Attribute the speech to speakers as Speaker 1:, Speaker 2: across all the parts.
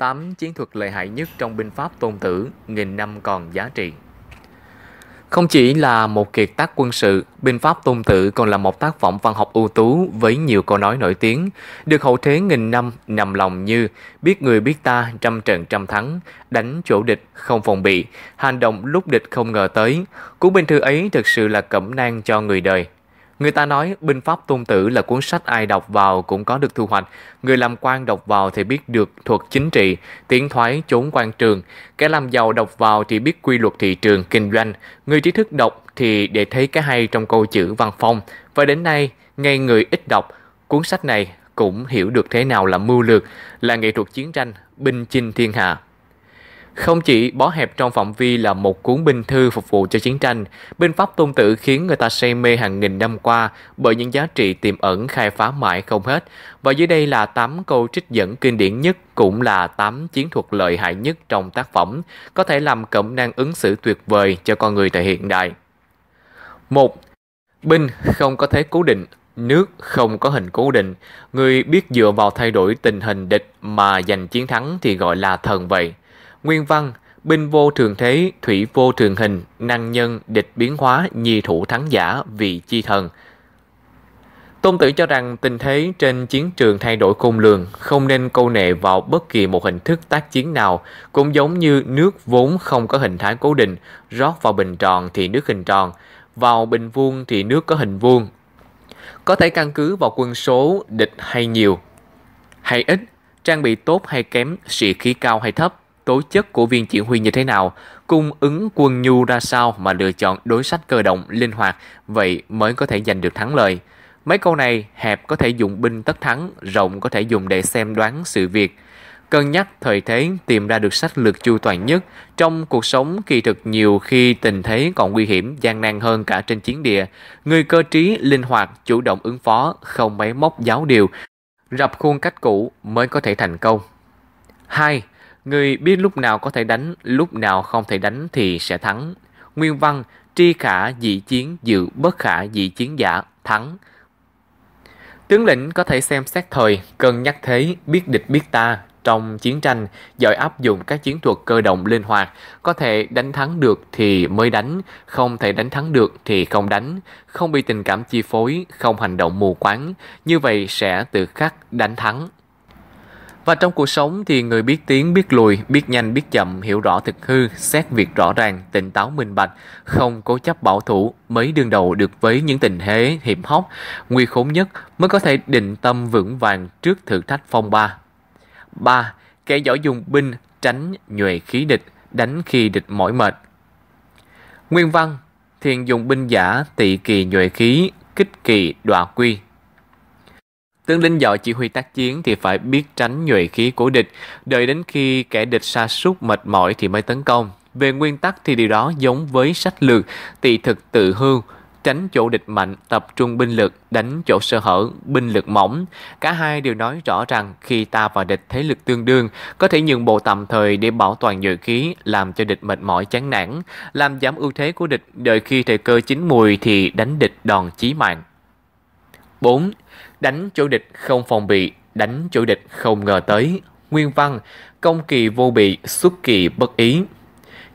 Speaker 1: 8 chiến thuật lợi hại nhất trong binh pháp tôn tử, nghìn năm còn giá trị. Không chỉ là một kiệt tác quân sự, binh pháp tôn tử còn là một tác phẩm văn học ưu tú với nhiều câu nói nổi tiếng, được hậu thế nghìn năm nằm lòng như biết người biết ta trăm trận trăm thắng, đánh chỗ địch không phòng bị, hành động lúc địch không ngờ tới. Cuốn binh thư ấy thực sự là cẩm nang cho người đời, Người ta nói Binh pháp Tôn Tử là cuốn sách ai đọc vào cũng có được thu hoạch. Người làm quan đọc vào thì biết được thuật chính trị, tiến thoái chốn quan trường. Kẻ làm giàu đọc vào thì biết quy luật thị trường, kinh doanh. Người trí thức đọc thì để thấy cái hay trong câu chữ văn phong. Và đến nay, ngay người ít đọc, cuốn sách này cũng hiểu được thế nào là mưu lược, là nghệ thuật chiến tranh, binh chinh thiên hạ. Không chỉ bó hẹp trong phạm vi là một cuốn binh thư phục vụ cho chiến tranh, binh pháp tôn tử khiến người ta say mê hàng nghìn năm qua bởi những giá trị tiềm ẩn khai phá mãi không hết. Và dưới đây là 8 câu trích dẫn kinh điển nhất cũng là 8 chiến thuật lợi hại nhất trong tác phẩm, có thể làm cẩm năng ứng xử tuyệt vời cho con người tại hiện đại. 1. Binh không có thế cố định, nước không có hình cố định. Người biết dựa vào thay đổi tình hình địch mà giành chiến thắng thì gọi là thần vậy. Nguyên văn, binh vô thường thế, thủy vô thường hình, năng nhân, địch biến hóa, nhi thủ thắng giả, vị chi thần. Tôn Tử cho rằng tình thế trên chiến trường thay đổi khôn lường, không nên câu nệ vào bất kỳ một hình thức tác chiến nào, cũng giống như nước vốn không có hình thái cố định, rót vào bình tròn thì nước hình tròn, vào bình vuông thì nước có hình vuông. Có thể căn cứ vào quân số, địch hay nhiều, hay ít, trang bị tốt hay kém, sĩ khí cao hay thấp, tố chất của viên chỉ huy như thế nào, cung ứng quân nhu ra sao mà lựa chọn đối sách cơ động, linh hoạt, vậy mới có thể giành được thắng lợi. Mấy câu này hẹp có thể dùng binh tất thắng, rộng có thể dùng để xem đoán sự việc. Cân nhắc thời thế tìm ra được sách lược chu toàn nhất trong cuộc sống kỳ thực nhiều khi tình thế còn nguy hiểm, gian nan hơn cả trên chiến địa. Người cơ trí, linh hoạt, chủ động ứng phó, không máy móc giáo điều, rập khuôn cách cũ mới có thể thành công. 2. Người biết lúc nào có thể đánh, lúc nào không thể đánh thì sẽ thắng. Nguyên văn, tri khả dị chiến dự bất khả dị chiến giả, thắng. Tướng lĩnh có thể xem xét thời, cân nhắc thế, biết địch biết ta. Trong chiến tranh, giỏi áp dụng các chiến thuật cơ động linh hoạt, có thể đánh thắng được thì mới đánh, không thể đánh thắng được thì không đánh, không bị tình cảm chi phối, không hành động mù quáng, như vậy sẽ tự khắc đánh thắng. Và trong cuộc sống thì người biết tiếng, biết lùi, biết nhanh, biết chậm, hiểu rõ thực hư, xét việc rõ ràng, tỉnh táo minh bạch, không cố chấp bảo thủ mới đương đầu được với những tình thế hiểm hóc, nguy khốn nhất mới có thể định tâm vững vàng trước thử thách phong ba. 3. Kẻ giỏi dùng binh, tránh nhuệ khí địch, đánh khi địch mỏi mệt. Nguyên văn, thiền dùng binh giả, tỵ kỳ nhuệ khí, kích kỳ đọa quy, Tướng lĩnh giỏi chỉ huy tác chiến thì phải biết tránh nhuệ khí của địch, đợi đến khi kẻ địch sa sút mệt mỏi thì mới tấn công. Về nguyên tắc thì điều đó giống với sách lược, tỳ thực tự hưu, tránh chỗ địch mạnh, tập trung binh lực, đánh chỗ sơ hở, binh lực mỏng. Cả hai đều nói rõ rằng khi ta và địch thế lực tương đương, có thể nhường bộ tạm thời để bảo toàn dự khí, làm cho địch mệt mỏi chán nản, làm giảm ưu thế của địch, đợi khi thời cơ chín mùi thì đánh địch đòn chí mạng. 4 đánh chỗ địch không phòng bị, đánh chỗ địch không ngờ tới. Nguyên văn, công kỳ vô bị, xuất kỳ bất ý.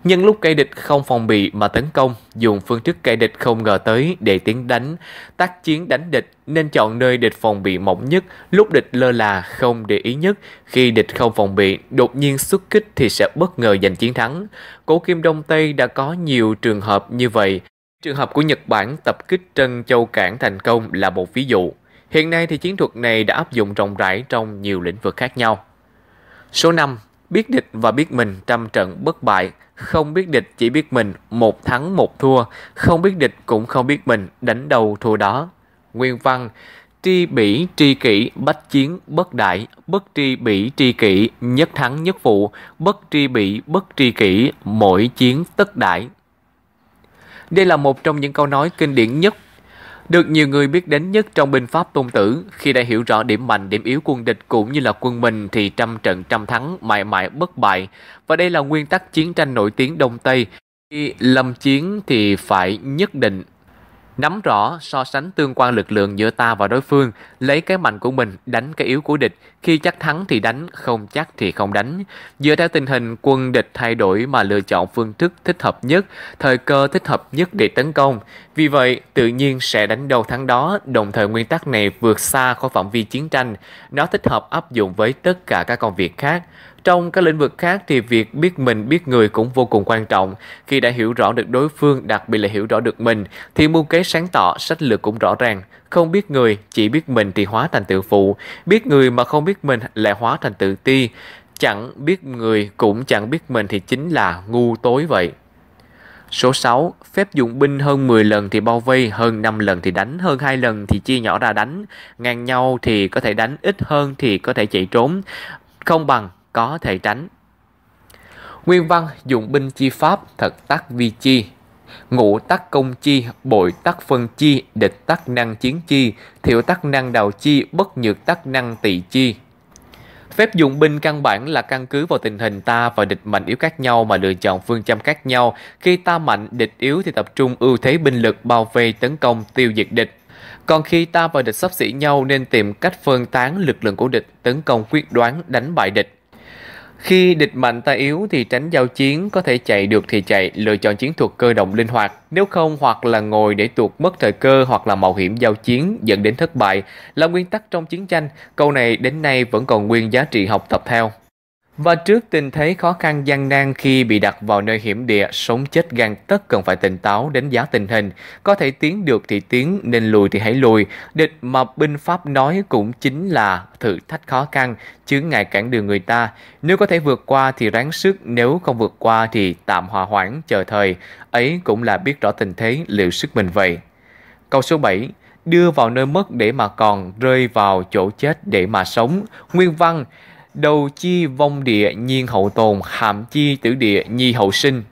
Speaker 1: Nhân lúc cây địch không phòng bị mà tấn công, dùng phương thức cây địch không ngờ tới để tiến đánh, tác chiến đánh địch nên chọn nơi địch phòng bị mỏng nhất, lúc địch lơ là không để ý nhất. Khi địch không phòng bị, đột nhiên xuất kích thì sẽ bất ngờ giành chiến thắng. Cổ Kim Đông Tây đã có nhiều trường hợp như vậy. Trường hợp của Nhật Bản tập kích Trân Châu Cảng thành công là một ví dụ. Hiện nay thì chiến thuật này đã áp dụng rộng rãi trong nhiều lĩnh vực khác nhau. Số 5. Biết địch và biết mình trăm trận bất bại, không biết địch chỉ biết mình một thắng một thua, không biết địch cũng không biết mình đánh đầu thua đó. Nguyên văn Tri bỉ tri kỷ, bách chiến, bất đại, bất tri bỉ tri kỷ, nhất thắng nhất phụ, bất tri bỉ bất tri kỷ, mỗi chiến tất đại. Đây là một trong những câu nói kinh điển nhất được nhiều người biết đến nhất trong binh pháp tôn tử. Khi đã hiểu rõ điểm mạnh, điểm yếu quân địch cũng như là quân mình thì trăm trận trăm thắng, mãi mãi bất bại. Và đây là nguyên tắc chiến tranh nổi tiếng Đông Tây. Khi lâm chiến thì phải nhất định nắm rõ so sánh tương quan lực lượng giữa ta và đối phương, lấy cái mạnh của mình đánh cái yếu của địch, khi chắc thắng thì đánh, không chắc thì không đánh. Dựa theo tình hình quân địch thay đổi mà lựa chọn phương thức thích hợp nhất, thời cơ thích hợp nhất để tấn công. Vì vậy, tự nhiên sẽ đánh đầu thắng đó, đồng thời nguyên tắc này vượt xa khỏi phạm vi chiến tranh, nó thích hợp áp dụng với tất cả các công việc khác. Trong các lĩnh vực khác thì việc biết mình biết người cũng vô cùng quan trọng. Khi đã hiểu rõ được đối phương, đặc biệt là hiểu rõ được mình, thì mưu kế sáng tỏ, sách lược cũng rõ ràng. Không biết người, chỉ biết mình thì hóa thành tự phụ. Biết người mà không biết mình lại hóa thành tự ti. Chẳng biết người cũng chẳng biết mình thì chính là ngu tối vậy. Số 6, phép dụng binh hơn 10 lần thì bao vây, hơn 5 lần thì đánh, hơn 2 lần thì chia nhỏ ra đánh, ngang nhau thì có thể đánh, ít hơn thì có thể chạy trốn, không bằng có thể tránh. Nguyên văn dụng binh chi pháp thật tắc vi chi, ngũ tắc công chi, bội tắc phân chi, địch tắc năng chiến chi, thiểu tắc năng đào chi, bất nhược tắc năng tỵ chi. Phép dùng binh căn bản là căn cứ vào tình hình ta và địch mạnh yếu khác nhau mà lựa chọn phương châm khác nhau. Khi ta mạnh, địch yếu thì tập trung ưu thế binh lực bao vây tấn công tiêu diệt địch. Còn khi ta và địch sắp xỉ nhau nên tìm cách phân tán lực lượng của địch, tấn công quyết đoán, đánh bại địch. Khi địch mạnh ta yếu thì tránh giao chiến, có thể chạy được thì chạy, lựa chọn chiến thuật cơ động linh hoạt. Nếu không hoặc là ngồi để tuột mất thời cơ hoặc là mạo hiểm giao chiến dẫn đến thất bại là nguyên tắc trong chiến tranh. Câu này đến nay vẫn còn nguyên giá trị học tập theo. Và trước tình thế khó khăn gian nan khi bị đặt vào nơi hiểm địa, sống chết gan tất cần phải tỉnh táo đánh giá tình hình. Có thể tiến được thì tiến, nên lùi thì hãy lùi. Địch mà binh Pháp nói cũng chính là thử thách khó khăn, chứ ngại cản đường người ta. Nếu có thể vượt qua thì ráng sức, nếu không vượt qua thì tạm hòa hoãn, chờ thời. Ấy cũng là biết rõ tình thế, liệu sức mình vậy. Câu số 7 đưa vào nơi mất để mà còn, rơi vào chỗ chết để mà sống. Nguyên văn, đầu chi vong địa nhiên hậu tồn, hàm chi tử địa nhi hậu sinh.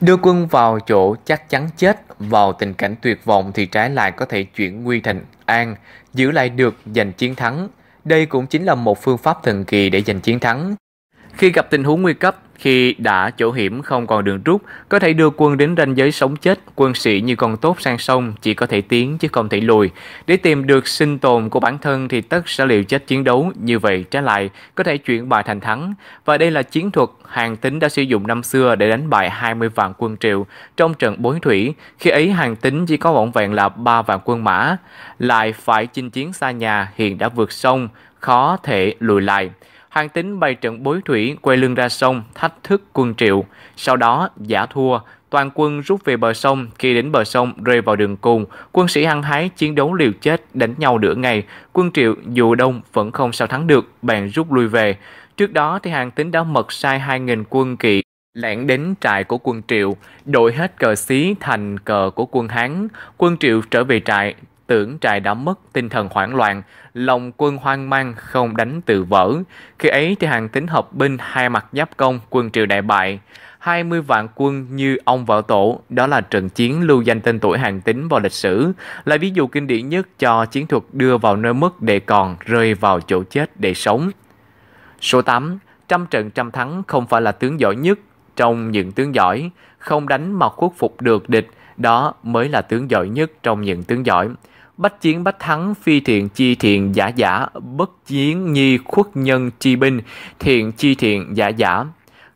Speaker 1: Đưa quân vào chỗ chắc chắn chết, vào tình cảnh tuyệt vọng thì trái lại có thể chuyển nguy thành an, giữ lại được giành chiến thắng. Đây cũng chính là một phương pháp thần kỳ để giành chiến thắng. Khi gặp tình huống nguy cấp, khi đã chỗ hiểm không còn đường rút, có thể đưa quân đến ranh giới sống chết, quân sĩ như con tốt sang sông chỉ có thể tiến chứ không thể lùi. Để tìm được sinh tồn của bản thân thì tất sẽ liều chết chiến đấu, như vậy trái lại có thể chuyển bại thành thắng. Và đây là chiến thuật Hàng Tín đã sử dụng năm xưa để đánh bại 20 vạn quân Triệu trong trận Bối Thủy, khi ấy Hàng Tín chỉ có vỏn vẹn là 3 vạn quân mã, lại phải chinh chiến xa nhà hiện đã vượt sông, khó thể lùi lại. Hàng tín bày trận bối thủy quay lưng ra sông thách thức quân triệu. Sau đó giả thua, toàn quân rút về bờ sông. Khi đến bờ sông rơi vào đường cùng, quân sĩ hăng hái chiến đấu liều chết đánh nhau nửa ngày. Quân triệu dù đông vẫn không sao thắng được, bèn rút lui về. Trước đó thì hàng tín đã mật sai 2.000 quân kỵ lẻn đến trại của quân Triệu, đổi hết cờ xí thành cờ của quân Hán. Quân Triệu trở về trại, tưởng trai đã mất tinh thần hoảng loạn, lòng quân hoang mang không đánh tự vỡ. Khi ấy thì hàng tính hợp binh hai mặt giáp công quân triều đại bại. 20 vạn quân như ông vợ tổ, đó là trận chiến lưu danh tên tuổi hàng tính vào lịch sử, là ví dụ kinh điển nhất cho chiến thuật đưa vào nơi mất để còn rơi vào chỗ chết để sống. Số 8. Trăm trận trăm thắng không phải là tướng giỏi nhất. Trong những tướng giỏi, không đánh mà khuất phục được địch, đó mới là tướng giỏi nhất trong những tướng giỏi. Bách chiến bách thắng phi thiện chi thiện giả giả, bất chiến nhi khuất nhân chi binh, thiện chi thiện giả giả.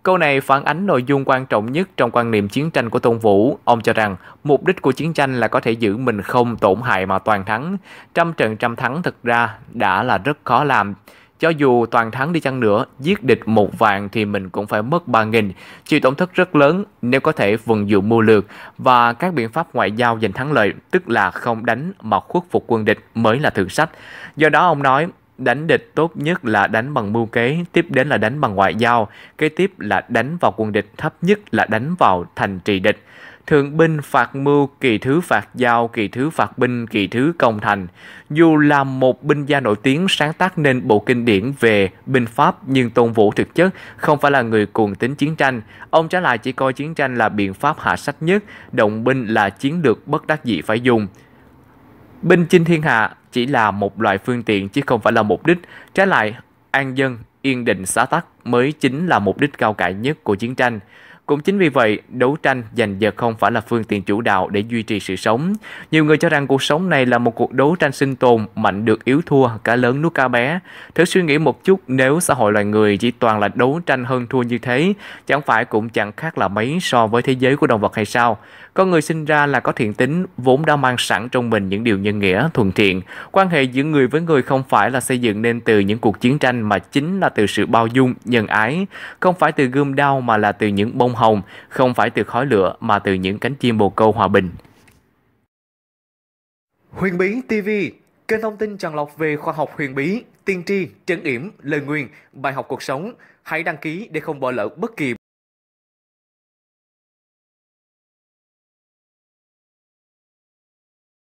Speaker 1: Câu này phản ánh nội dung quan trọng nhất trong quan niệm chiến tranh của Tôn Vũ. Ông cho rằng mục đích của chiến tranh là có thể giữ mình không tổn hại mà toàn thắng. Trăm trận trăm thắng thực ra đã là rất khó làm. Cho dù toàn thắng đi chăng nữa, giết địch một vạn thì mình cũng phải mất 3.000, chịu tổn thất rất lớn nếu có thể vận dụng mưu lược và các biện pháp ngoại giao giành thắng lợi, tức là không đánh mà khuất phục quân địch mới là thượng sách. Do đó ông nói, đánh địch tốt nhất là đánh bằng mưu kế, tiếp đến là đánh bằng ngoại giao, kế tiếp là đánh vào quân địch, thấp nhất là đánh vào thành trì địch thượng binh phạt mưu, kỳ thứ phạt giao, kỳ thứ phạt binh, kỳ thứ công thành. Dù là một binh gia nổi tiếng sáng tác nên bộ kinh điển về binh pháp nhưng Tôn Vũ thực chất không phải là người cuồng tính chiến tranh. Ông trái lại chỉ coi chiến tranh là biện pháp hạ sách nhất, động binh là chiến lược bất đắc dĩ phải dùng. Binh chinh thiên hạ chỉ là một loại phương tiện chứ không phải là mục đích. Trái lại, an dân, yên định xã tắc mới chính là mục đích cao cả nhất của chiến tranh. Cũng chính vì vậy, đấu tranh giành giật không phải là phương tiện chủ đạo để duy trì sự sống. Nhiều người cho rằng cuộc sống này là một cuộc đấu tranh sinh tồn, mạnh được yếu thua, cả lớn nuốt cá bé. Thử suy nghĩ một chút, nếu xã hội loài người chỉ toàn là đấu tranh hơn thua như thế, chẳng phải cũng chẳng khác là mấy so với thế giới của động vật hay sao? Con người sinh ra là có thiện tính, vốn đã mang sẵn trong mình những điều nhân nghĩa, thuận thiện. Quan hệ giữa người với người không phải là xây dựng nên từ những cuộc chiến tranh mà chính là từ sự bao dung, nhân ái, không phải từ gươm đao mà là từ những bông hồng không phải từ khói lửa mà từ những cánh chim bồ câu hòa bình. Huyền Bí TV, kênh thông tin tràn lọc về khoa học huyền bí, tiên tri, trấn yểm, lời nguyền, bài học cuộc sống. Hãy đăng ký để không bỏ lỡ bất kỳ